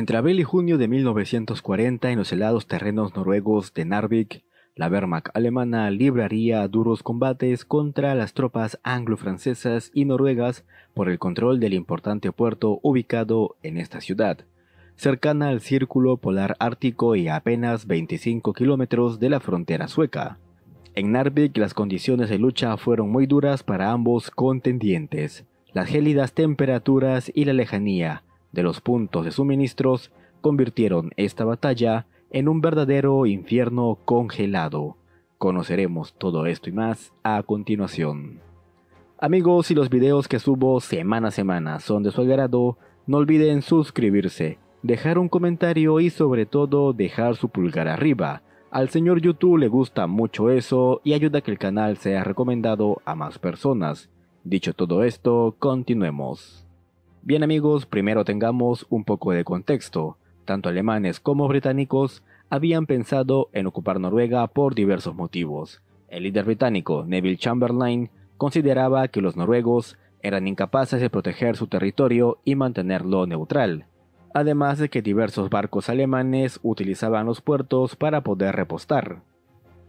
Entre abril y junio de 1940, en los helados terrenos noruegos de Narvik, la Wehrmacht alemana libraría duros combates contra las tropas anglo-francesas y noruegas por el control del importante puerto ubicado en esta ciudad, cercana al círculo polar ártico y a apenas 25 kilómetros de la frontera sueca. En Narvik las condiciones de lucha fueron muy duras para ambos contendientes. Las gélidas temperaturas y la lejanía de los puntos de suministros convirtieron esta batalla en un verdadero infierno congelado. Conoceremos todo esto y más a continuación. Amigos, si los videos que subo semana a semana son de su agrado, no olviden suscribirse, dejar un comentario y sobre todo dejar su pulgar arriba. Al señor YouTube le gusta mucho eso y ayuda a que el canal sea recomendado a más personas. Dicho todo esto, continuemos. Bien amigos, primero tengamos un poco de contexto. Tanto alemanes como británicos habían pensado en ocupar Noruega por diversos motivos. El líder británico, Neville Chamberlain, consideraba que los noruegos eran incapaces de proteger su territorio y mantenerlo neutral, además de que diversos barcos alemanes utilizaban los puertos para poder repostar.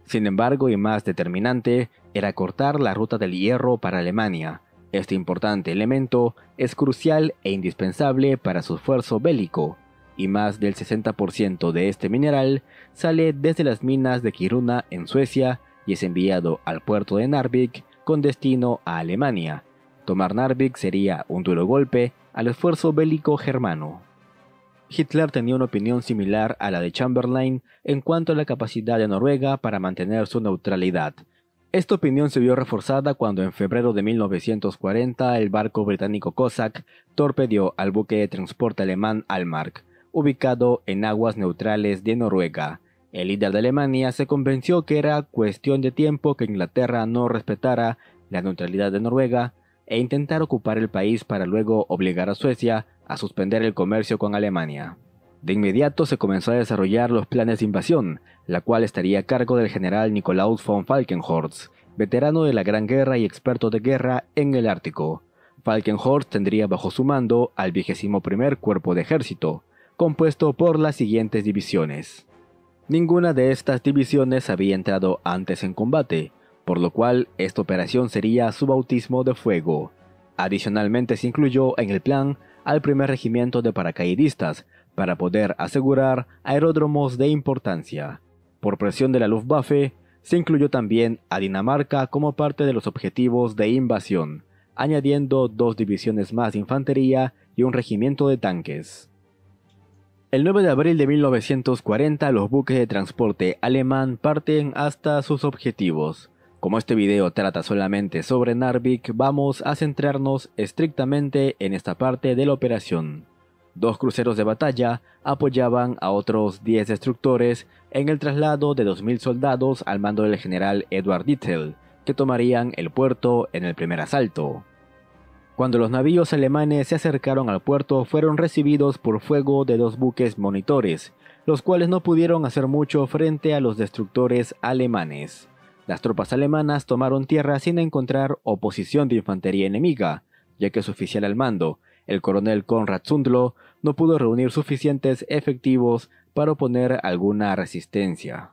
Sin embargo, y más determinante, era cortar la ruta del hierro para Alemania, este importante elemento es crucial e indispensable para su esfuerzo bélico, y más del 60% de este mineral sale desde las minas de Kiruna en Suecia y es enviado al puerto de Narvik con destino a Alemania. Tomar Narvik sería un duro golpe al esfuerzo bélico germano. Hitler tenía una opinión similar a la de Chamberlain en cuanto a la capacidad de Noruega para mantener su neutralidad, esta opinión se vio reforzada cuando en febrero de 1940 el barco británico Cossack torpedió al buque de transporte alemán Almark, ubicado en aguas neutrales de Noruega. El líder de Alemania se convenció que era cuestión de tiempo que Inglaterra no respetara la neutralidad de Noruega e intentar ocupar el país para luego obligar a Suecia a suspender el comercio con Alemania. De inmediato se comenzó a desarrollar los planes de invasión, la cual estaría a cargo del general Nikolaus von Falkenhorst, veterano de la Gran Guerra y experto de guerra en el Ártico. Falkenhorst tendría bajo su mando al vigésimo cuerpo de ejército, compuesto por las siguientes divisiones. Ninguna de estas divisiones había entrado antes en combate, por lo cual esta operación sería su bautismo de fuego. Adicionalmente se incluyó en el plan al primer regimiento de paracaidistas, para poder asegurar aeródromos de importancia. Por presión de la Luftwaffe, se incluyó también a Dinamarca como parte de los objetivos de invasión, añadiendo dos divisiones más de infantería y un regimiento de tanques. El 9 de abril de 1940 los buques de transporte alemán parten hasta sus objetivos. Como este video trata solamente sobre Narvik, vamos a centrarnos estrictamente en esta parte de la operación. Dos cruceros de batalla apoyaban a otros 10 destructores en el traslado de 2.000 soldados al mando del general Edward Dittel, que tomarían el puerto en el primer asalto. Cuando los navíos alemanes se acercaron al puerto fueron recibidos por fuego de dos buques monitores, los cuales no pudieron hacer mucho frente a los destructores alemanes. Las tropas alemanas tomaron tierra sin encontrar oposición de infantería enemiga, ya que su oficial al mando, el coronel Conrad Sundlo no pudo reunir suficientes efectivos para oponer alguna resistencia.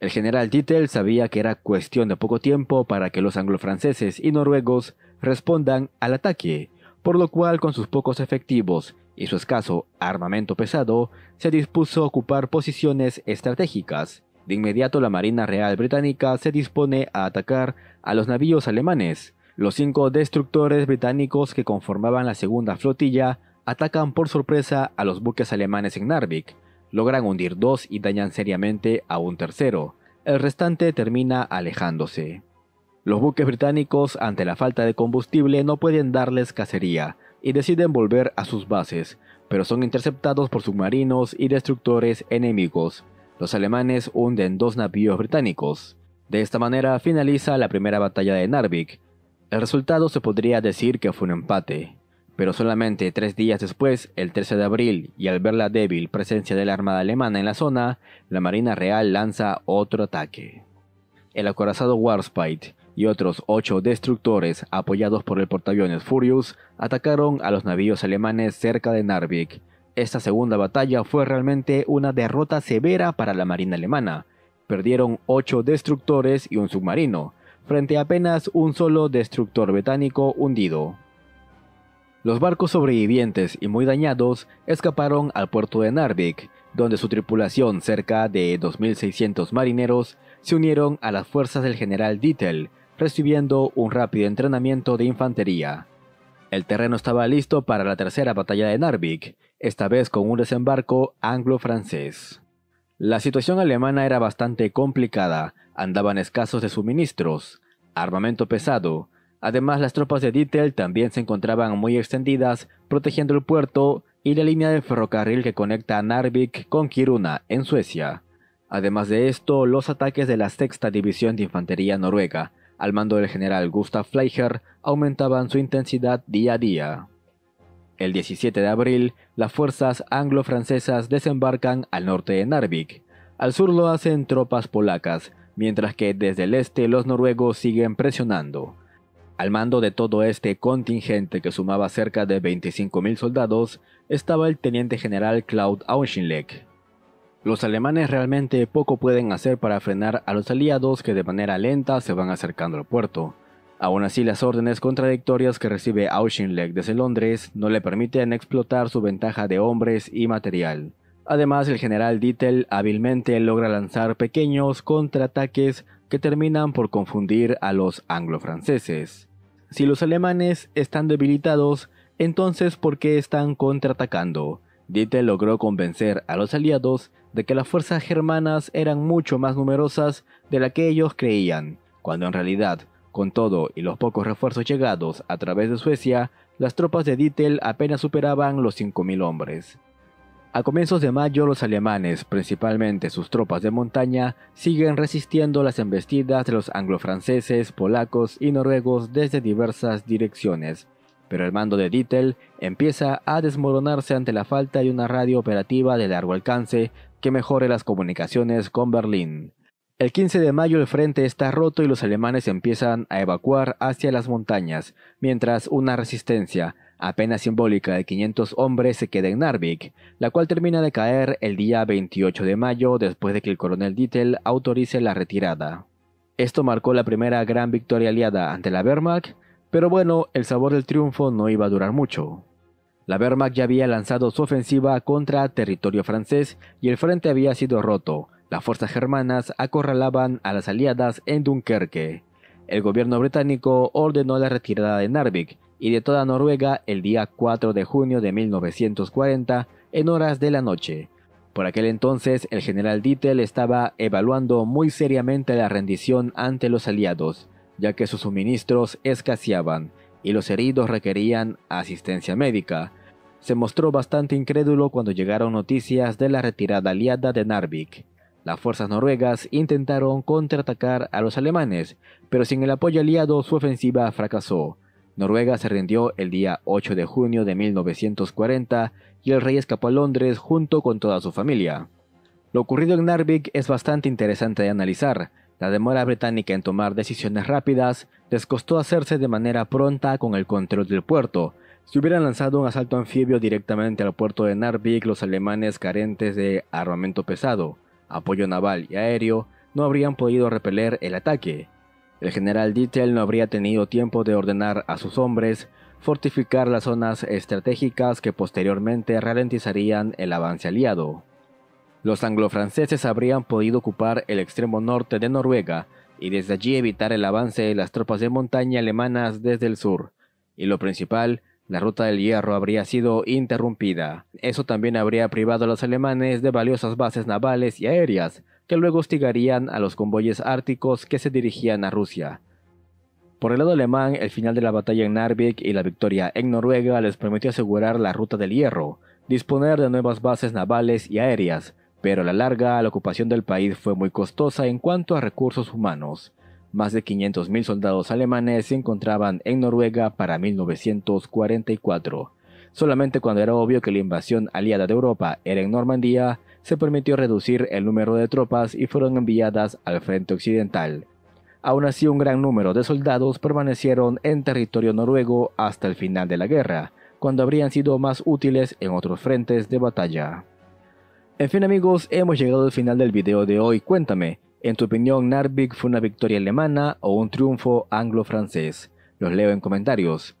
El general Dittel sabía que era cuestión de poco tiempo para que los anglofranceses y noruegos respondan al ataque, por lo cual con sus pocos efectivos y su escaso armamento pesado, se dispuso a ocupar posiciones estratégicas. De inmediato la Marina Real Británica se dispone a atacar a los navíos alemanes, los cinco destructores británicos que conformaban la segunda flotilla atacan por sorpresa a los buques alemanes en Narvik, logran hundir dos y dañan seriamente a un tercero. El restante termina alejándose. Los buques británicos, ante la falta de combustible, no pueden darles cacería y deciden volver a sus bases, pero son interceptados por submarinos y destructores enemigos. Los alemanes hunden dos navíos británicos. De esta manera finaliza la primera batalla de Narvik, el resultado se podría decir que fue un empate, pero solamente tres días después, el 13 de abril, y al ver la débil presencia de la Armada Alemana en la zona, la Marina Real lanza otro ataque. El acorazado Warspite y otros ocho destructores apoyados por el portaaviones Furious atacaron a los navíos alemanes cerca de Narvik. Esta segunda batalla fue realmente una derrota severa para la Marina alemana. Perdieron ocho destructores y un submarino, frente a apenas un solo destructor británico hundido. Los barcos sobrevivientes y muy dañados escaparon al puerto de Narvik, donde su tripulación, cerca de 2.600 marineros, se unieron a las fuerzas del general Dittel, recibiendo un rápido entrenamiento de infantería. El terreno estaba listo para la tercera batalla de Narvik, esta vez con un desembarco anglo-francés. La situación alemana era bastante complicada, andaban escasos de suministros, armamento pesado. Además, las tropas de Dittel también se encontraban muy extendidas, protegiendo el puerto y la línea de ferrocarril que conecta a Narvik con Kiruna, en Suecia. Además de esto, los ataques de la sexta división de infantería noruega, al mando del general Gustav Fleischer, aumentaban su intensidad día a día. El 17 de abril, las fuerzas anglo-francesas desembarcan al norte de Narvik. Al sur lo hacen tropas polacas, mientras que desde el este los noruegos siguen presionando. Al mando de todo este contingente que sumaba cerca de 25.000 soldados estaba el teniente general Claude Auchinleck. Los alemanes realmente poco pueden hacer para frenar a los aliados que de manera lenta se van acercando al puerto. Aún así, las órdenes contradictorias que recibe Auchinleck desde Londres no le permiten explotar su ventaja de hombres y material. Además, el general Dittel hábilmente logra lanzar pequeños contraataques que terminan por confundir a los anglo-franceses. Si los alemanes están debilitados, entonces ¿por qué están contraatacando? Dittel logró convencer a los aliados de que las fuerzas germanas eran mucho más numerosas de la que ellos creían, cuando en realidad, con todo y los pocos refuerzos llegados a través de Suecia, las tropas de Dittel apenas superaban los 5.000 hombres. A comienzos de mayo los alemanes, principalmente sus tropas de montaña, siguen resistiendo las embestidas de los anglofranceses, polacos y noruegos desde diversas direcciones, pero el mando de Dittel empieza a desmoronarse ante la falta de una radio operativa de largo alcance que mejore las comunicaciones con Berlín. El 15 de mayo el frente está roto y los alemanes empiezan a evacuar hacia las montañas, mientras una resistencia, apenas simbólica de 500 hombres se queda en Narvik, la cual termina de caer el día 28 de mayo después de que el coronel Dittel autorice la retirada. Esto marcó la primera gran victoria aliada ante la Wehrmacht, pero bueno, el sabor del triunfo no iba a durar mucho. La Wehrmacht ya había lanzado su ofensiva contra territorio francés y el frente había sido roto. Las fuerzas germanas acorralaban a las aliadas en Dunkerque. El gobierno británico ordenó la retirada de Narvik, y de toda Noruega el día 4 de junio de 1940 en horas de la noche. Por aquel entonces el general Dittel estaba evaluando muy seriamente la rendición ante los aliados, ya que sus suministros escaseaban y los heridos requerían asistencia médica. Se mostró bastante incrédulo cuando llegaron noticias de la retirada aliada de Narvik. Las fuerzas noruegas intentaron contraatacar a los alemanes, pero sin el apoyo aliado su ofensiva fracasó Noruega se rindió el día 8 de junio de 1940 y el rey escapó a Londres junto con toda su familia. Lo ocurrido en Narvik es bastante interesante de analizar. La demora británica en tomar decisiones rápidas les costó hacerse de manera pronta con el control del puerto. Si hubieran lanzado un asalto anfibio directamente al puerto de Narvik, los alemanes carentes de armamento pesado, apoyo naval y aéreo no habrían podido repeler el ataque. El general Dittel no habría tenido tiempo de ordenar a sus hombres fortificar las zonas estratégicas que posteriormente ralentizarían el avance aliado. Los anglofranceses habrían podido ocupar el extremo norte de Noruega y desde allí evitar el avance de las tropas de montaña alemanas desde el sur. Y lo principal, la ruta del hierro habría sido interrumpida. Eso también habría privado a los alemanes de valiosas bases navales y aéreas, que luego hostigarían a los convoyes árticos que se dirigían a Rusia. Por el lado alemán, el final de la batalla en Narvik y la victoria en Noruega les permitió asegurar la ruta del hierro, disponer de nuevas bases navales y aéreas, pero a la larga la ocupación del país fue muy costosa en cuanto a recursos humanos. Más de 500.000 soldados alemanes se encontraban en Noruega para 1944. Solamente cuando era obvio que la invasión aliada de Europa era en Normandía, se permitió reducir el número de tropas y fueron enviadas al frente occidental. Aún así, un gran número de soldados permanecieron en territorio noruego hasta el final de la guerra, cuando habrían sido más útiles en otros frentes de batalla. En fin amigos, hemos llegado al final del video de hoy. Cuéntame, en tu opinión, Narvik fue una victoria alemana o un triunfo anglo-francés? Los leo en comentarios.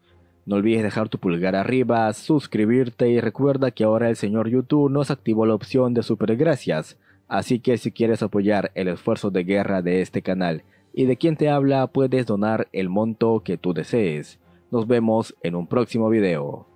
No olvides dejar tu pulgar arriba, suscribirte y recuerda que ahora el señor YouTube nos activó la opción de super gracias. Así que si quieres apoyar el esfuerzo de guerra de este canal y de quien te habla, puedes donar el monto que tú desees. Nos vemos en un próximo video.